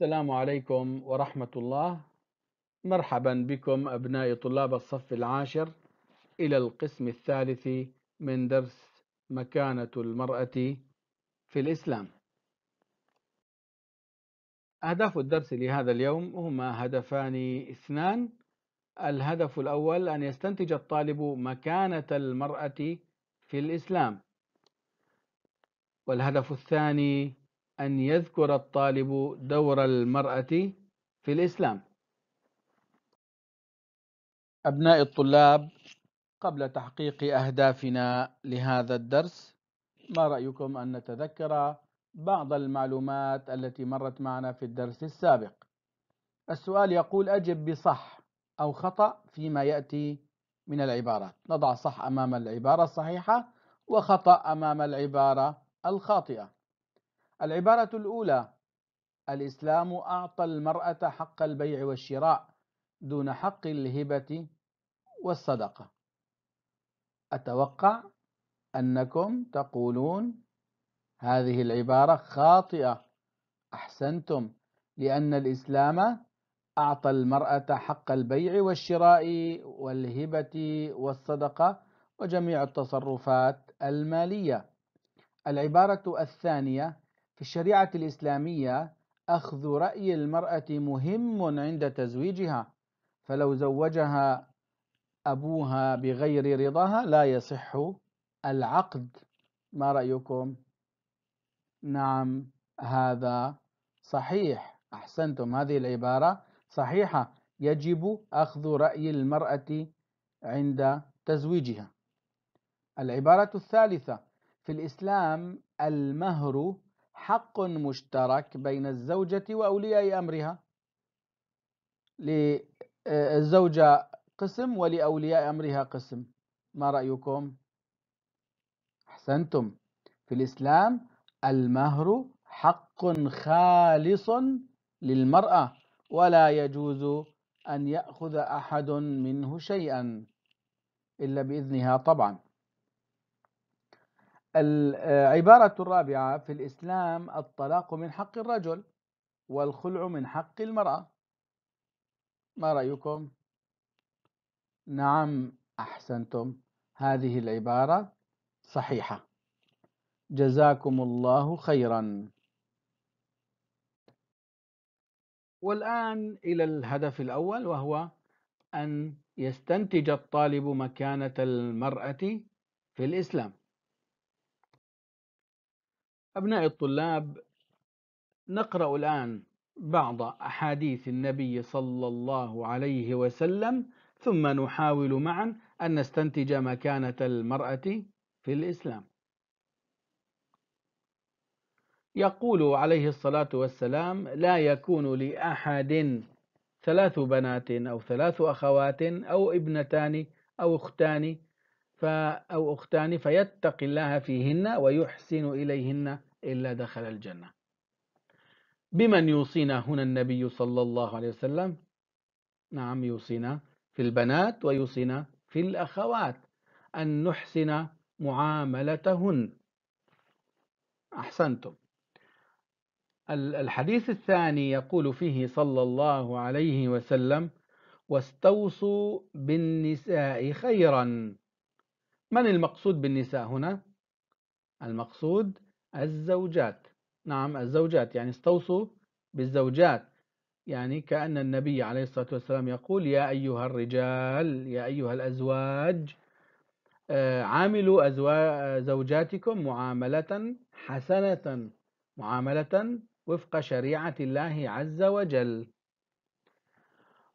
السلام عليكم ورحمة الله مرحبا بكم أبناء طلاب الصف العاشر إلى القسم الثالث من درس مكانة المرأة في الإسلام أهداف الدرس لهذا اليوم هما هدفان اثنان الهدف الأول أن يستنتج الطالب مكانة المرأة في الإسلام والهدف الثاني أن يذكر الطالب دور المرأة في الإسلام أبناء الطلاب قبل تحقيق أهدافنا لهذا الدرس ما رأيكم أن نتذكر بعض المعلومات التي مرت معنا في الدرس السابق السؤال يقول أجب بصح أو خطأ فيما يأتي من العبارات نضع صح أمام العبارة الصحيحة وخطأ أمام العبارة الخاطئة العبارة الأولى الإسلام أعطى المرأة حق البيع والشراء دون حق الهبة والصدقة أتوقع أنكم تقولون هذه العبارة خاطئة أحسنتم لأن الإسلام أعطى المرأة حق البيع والشراء والهبة والصدقة وجميع التصرفات المالية العبارة الثانية في الشريعة الإسلامية أخذ رأي المرأة مهم عند تزويجها فلو زوجها أبوها بغير رضاها لا يصح العقد ما رأيكم؟ نعم هذا صحيح أحسنتم هذه العبارة صحيحة يجب أخذ رأي المرأة عند تزويجها العبارة الثالثة في الإسلام المهر حق مشترك بين الزوجة وأولياء أمرها للزوجة آه، قسم ولأولياء أمرها قسم ما رأيكم؟ أحسنتم في الإسلام المهر حق خالص للمرأة ولا يجوز أن يأخذ أحد منه شيئا إلا بإذنها طبعا العبارة آه، الرابعة في الإسلام الطلاق من حق الرجل والخلع من حق المرأة ما رأيكم؟ نعم أحسنتم هذه العبارة صحيحة جزاكم الله خيرا والآن إلى الهدف الأول وهو أن يستنتج الطالب مكانة المرأة في الإسلام أبنائي الطلاب نقرأ الآن بعض أحاديث النبي صلى الله عليه وسلم ثم نحاول معا أن نستنتج مكانة المرأة في الإسلام يقول عليه الصلاة والسلام لا يكون لأحد ثلاث بنات أو ثلاث أخوات أو ابنتان أو أختان أو أختان فيتقي الله فيهن ويحسن إليهن إلا دخل الجنة بمن يوصينا هنا النبي صلى الله عليه وسلم نعم يوصينا في البنات ويوصينا في الأخوات أن نحسن معاملتهن أحسنتم الحديث الثاني يقول فيه صلى الله عليه وسلم واستوصوا بالنساء خيرا من المقصود بالنساء هنا؟ المقصود الزوجات نعم الزوجات يعني استوصوا بالزوجات يعني كأن النبي عليه الصلاة والسلام يقول يا أيها الرجال يا أيها الأزواج آه، عاملوا أزوا... زوجاتكم معاملة حسنة معاملة وفق شريعة الله عز وجل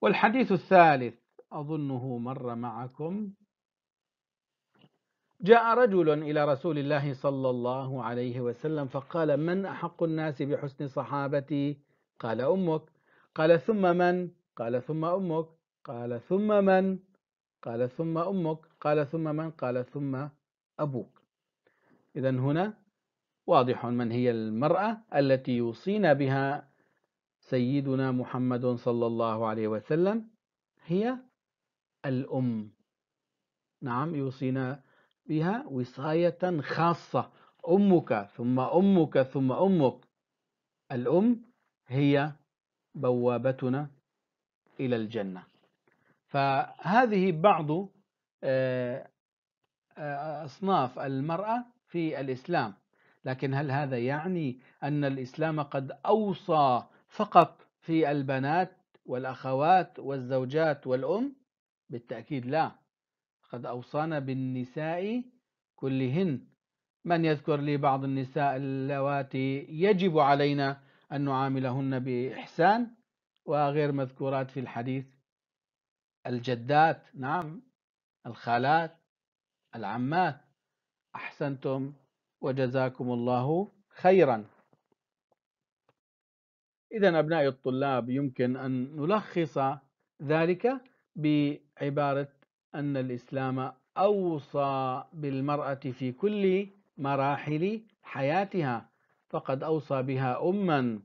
والحديث الثالث أظنه مر معكم جاء رجل إلى رسول الله صلى الله عليه وسلم فقال من أحق الناس بحسن صحابتي قال أمك قال ثم من قال ثم أمك قال ثم من قال ثم أمك قال ثم من قال ثم أبوك إذا هنا واضح من هي المرأة التي يوصينا بها سيدنا محمد صلى الله عليه وسلم هي الأم نعم يوصينا بها وصاية خاصة أمك ثم أمك ثم أمك الأم هي بوابتنا إلى الجنة فهذه بعض آه، آه، أصناف المرأة في الإسلام لكن هل هذا يعني أن الإسلام قد أوصى فقط في البنات والأخوات والزوجات والأم؟ بالتأكيد لا قد أوصانا بالنساء كلهن من يذكر لي بعض النساء اللواتي يجب علينا أن نعاملهن بإحسان وغير مذكورات في الحديث الجدات نعم الخالات العمات أحسنتم وجزاكم الله خيرا إذا أبنائي الطلاب يمكن أن نلخص ذلك بعبارة أن الإسلام أوصى بالمرأة في كل مراحل حياتها فقد أوصى بها أما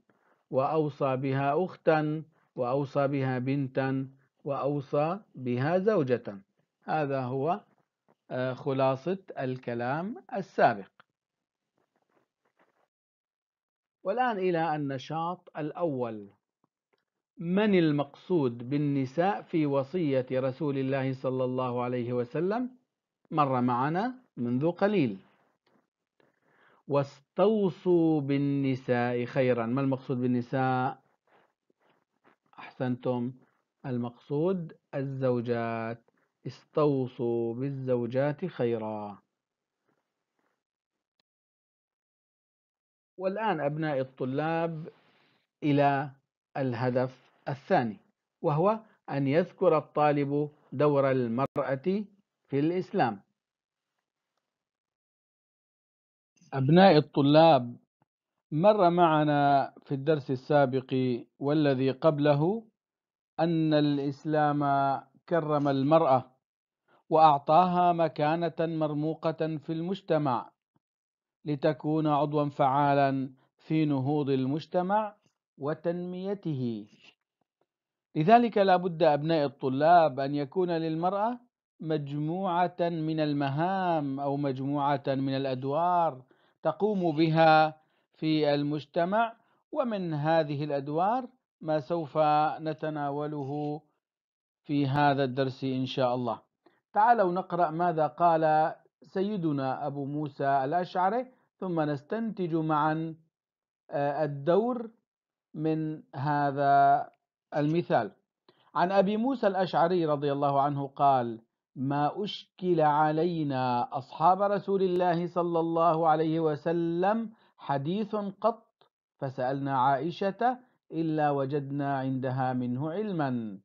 وأوصى بها أختا وأوصى بها بنتا وأوصى بها زوجة هذا هو آه، خلاصة الكلام السابق والآن إلى النشاط الأول من المقصود بالنساء في وصية رسول الله صلى الله عليه وسلم مر معنا منذ قليل واستوصوا بالنساء خيرا ما المقصود بالنساء أحسنتم المقصود الزوجات استوصوا بالزوجات خيرا والآن أبناء الطلاب إلى الهدف الثاني وهو أن يذكر الطالب دور المرأة في الإسلام أبناء الطلاب مر معنا في الدرس السابق والذي قبله أن الإسلام كرم المرأة وأعطاها مكانة مرموقة في المجتمع لتكون عضوا فعالا في نهوض المجتمع وتنميته لذلك لابد أبناء الطلاب أن يكون للمرأة مجموعة من المهام أو مجموعة من الأدوار تقوم بها في المجتمع ومن هذه الأدوار ما سوف نتناوله في هذا الدرس إن شاء الله تعالوا نقرأ ماذا قال سيدنا أبو موسى الأشعري ثم نستنتج معا آه، الدور من هذا المثال عن أبي موسى الأشعري رضي الله عنه قال ما أشكل علينا أصحاب رسول الله صلى الله عليه وسلم حديث قط فسألنا عائشة إلا وجدنا عندها منه علما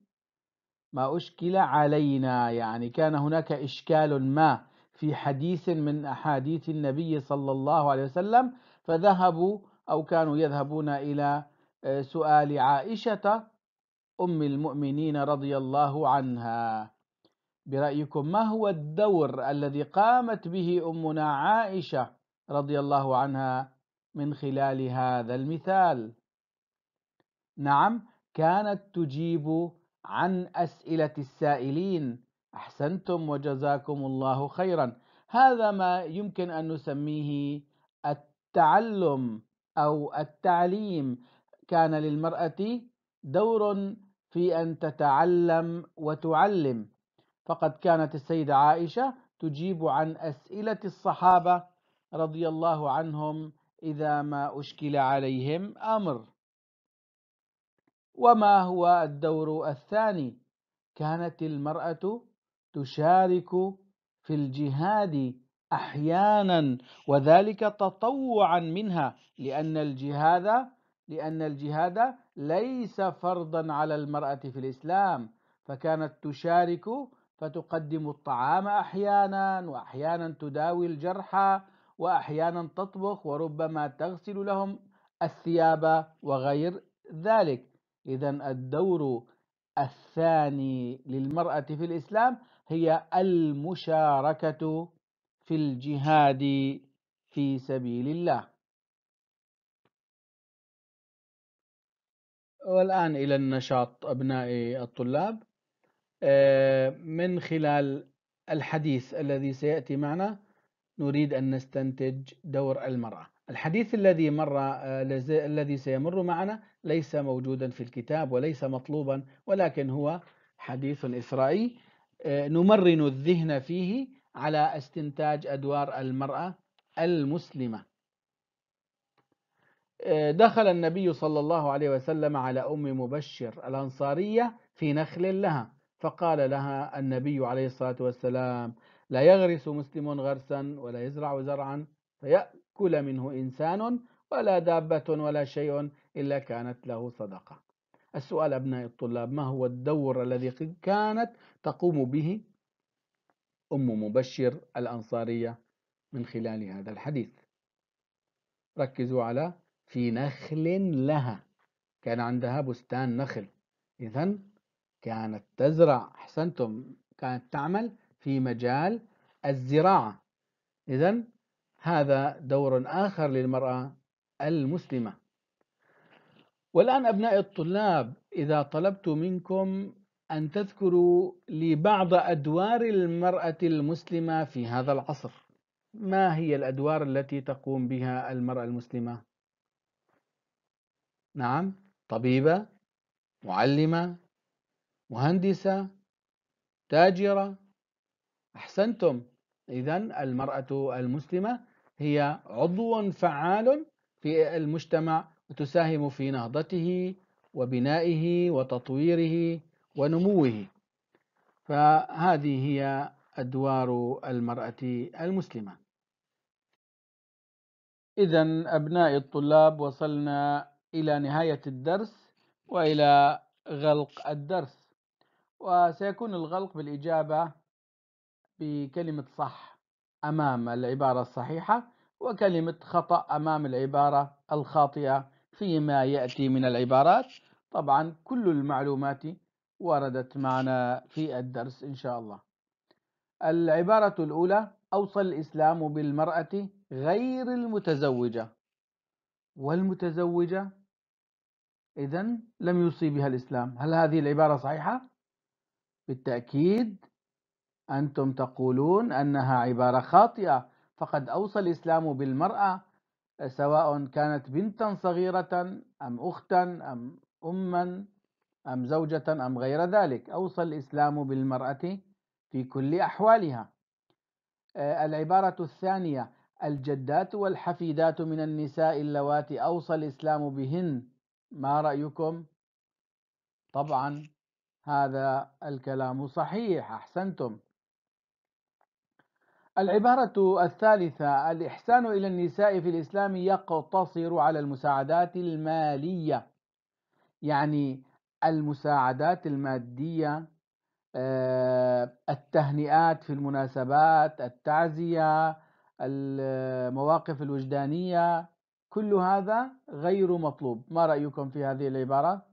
ما أشكل علينا يعني كان هناك إشكال ما في حديث من أحاديث النبي صلى الله عليه وسلم فذهبوا أو كانوا يذهبون إلى آه، سؤال عائشة أم المؤمنين رضي الله عنها برأيكم ما هو الدور الذي قامت به أمنا عائشة رضي الله عنها من خلال هذا المثال نعم كانت تجيب عن أسئلة السائلين أحسنتم وجزاكم الله خيرا هذا ما يمكن أن نسميه التعلم أو التعليم كان للمرأة دور في أن تتعلم وتعلم فقد كانت السيدة عائشة تجيب عن أسئلة الصحابة رضي الله عنهم إذا ما أشكل عليهم أمر وما هو الدور الثاني كانت المرأة تشارك في الجهاد أحيانا وذلك تطوعا منها لأن الجهاد لأن الجهاد ليس فرضا على المرأة في الإسلام فكانت تشارك فتقدم الطعام أحيانا وأحيانا تداوي الجرحى وأحيانا تطبخ وربما تغسل لهم الثياب وغير ذلك إذا الدور الثاني للمرأة في الإسلام هي المشاركة في الجهاد في سبيل الله والآن إلى النشاط أبنائي الطلاب آه، من خلال الحديث الذي سيأتي معنا نريد أن نستنتج دور المرأة الحديث الذي مر آه، الذي سيمر معنا ليس موجودا في الكتاب وليس مطلوبا ولكن هو حديث إسرائي آه، نمرن الذهن فيه على استنتاج أدوار المرأة المسلمة دخل النبي صلى الله عليه وسلم على أم مبشر الأنصارية في نخل لها فقال لها النبي عليه الصلاة والسلام لا يغرس مسلم غرسا ولا يزرع زرعا فيأكل منه إنسان ولا دابة ولا شيء إلا كانت له صدقة السؤال أبناء الطلاب ما هو الدور الذي كانت تقوم به أم مبشر الأنصارية من خلال هذا الحديث ركزوا على في نخل لها كان عندها بستان نخل إذا كانت تزرع أحسنتم كانت تعمل في مجال الزراعة إذا هذا دور آخر للمرأة المسلمة والآن أبناء الطلاب إذا طلبت منكم أن تذكروا لي بعض أدوار المرأة المسلمة في هذا العصر ما هي الأدوار التي تقوم بها المرأة المسلمة؟ نعم طبيبة معلمة مهندسة تاجرة أحسنتم إذا المرأة المسلمة هي عضو فعال في المجتمع وتساهم في نهضته وبنائه وتطويره ونموه فهذه هي أدوار المرأة المسلمة إذا أبناء الطلاب وصلنا إلى نهاية الدرس وإلى غلق الدرس وسيكون الغلق بالإجابة بكلمة صح أمام العبارة الصحيحة وكلمة خطأ أمام العبارة الخاطئة فيما يأتي من العبارات طبعا كل المعلومات وردت معنا في الدرس إن شاء الله العبارة الأولى أوصى الإسلام بالمرأة غير المتزوجة والمتزوجة إذا لم يوصي بها الإسلام هل هذه العبارة صحيحة؟ بالتأكيد أنتم تقولون أنها عبارة خاطئة فقد أوصى الإسلام بالمرأة سواء كانت بنتا صغيرة أم أختا أم أما أم زوجة أم غير ذلك أوصى الإسلام بالمرأة في كل أحوالها آه، العبارة الثانية الجدات والحفيدات من النساء اللواتي أوصى الإسلام بهن ما رأيكم؟ طبعا هذا الكلام صحيح أحسنتم العبارة الثالثة الإحسان إلى النساء في الإسلام يقتصر على المساعدات المالية يعني المساعدات المادية آه، التهنئات في المناسبات التعزية المواقف الوجدانية كل هذا غير مطلوب ما رأيكم في هذه العبارة؟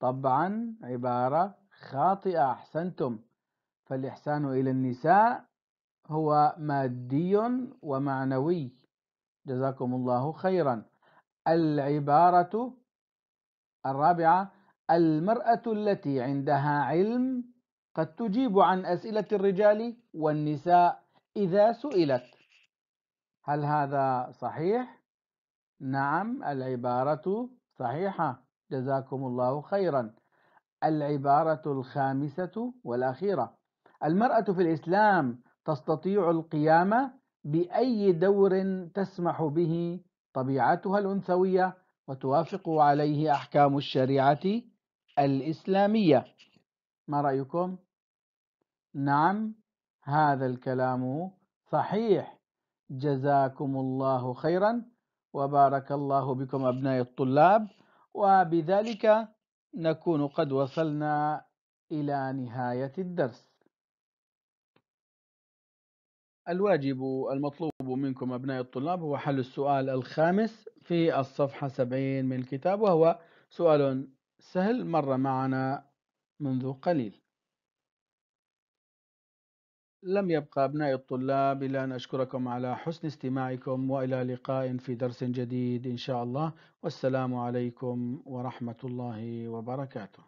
طبعا عبارة خاطئة أحسنتم فالإحسان إلى النساء هو مادي ومعنوي جزاكم الله خيرا العبارة الرابعة المرأة التي عندها علم قد تجيب عن أسئلة الرجال والنساء إذا سئلت هل هذا صحيح؟ نعم العبارة صحيحة جزاكم الله خيرا العبارة الخامسة والأخيرة المرأة في الإسلام تستطيع القيام بأي دور تسمح به طبيعتها الأنثوية وتوافق عليه أحكام الشريعة الإسلامية ما رأيكم؟ نعم هذا الكلام صحيح جزاكم الله خيرا وبارك الله بكم أبناء الطلاب وبذلك نكون قد وصلنا إلى نهاية الدرس الواجب المطلوب منكم أبناء الطلاب هو حل السؤال الخامس في الصفحة 70 من الكتاب وهو سؤال سهل مر معنا منذ قليل لم يبقى أبناء الطلاب إلا أن أشكركم على حسن استماعكم وإلى لقاء في درس جديد إن شاء الله والسلام عليكم ورحمة الله وبركاته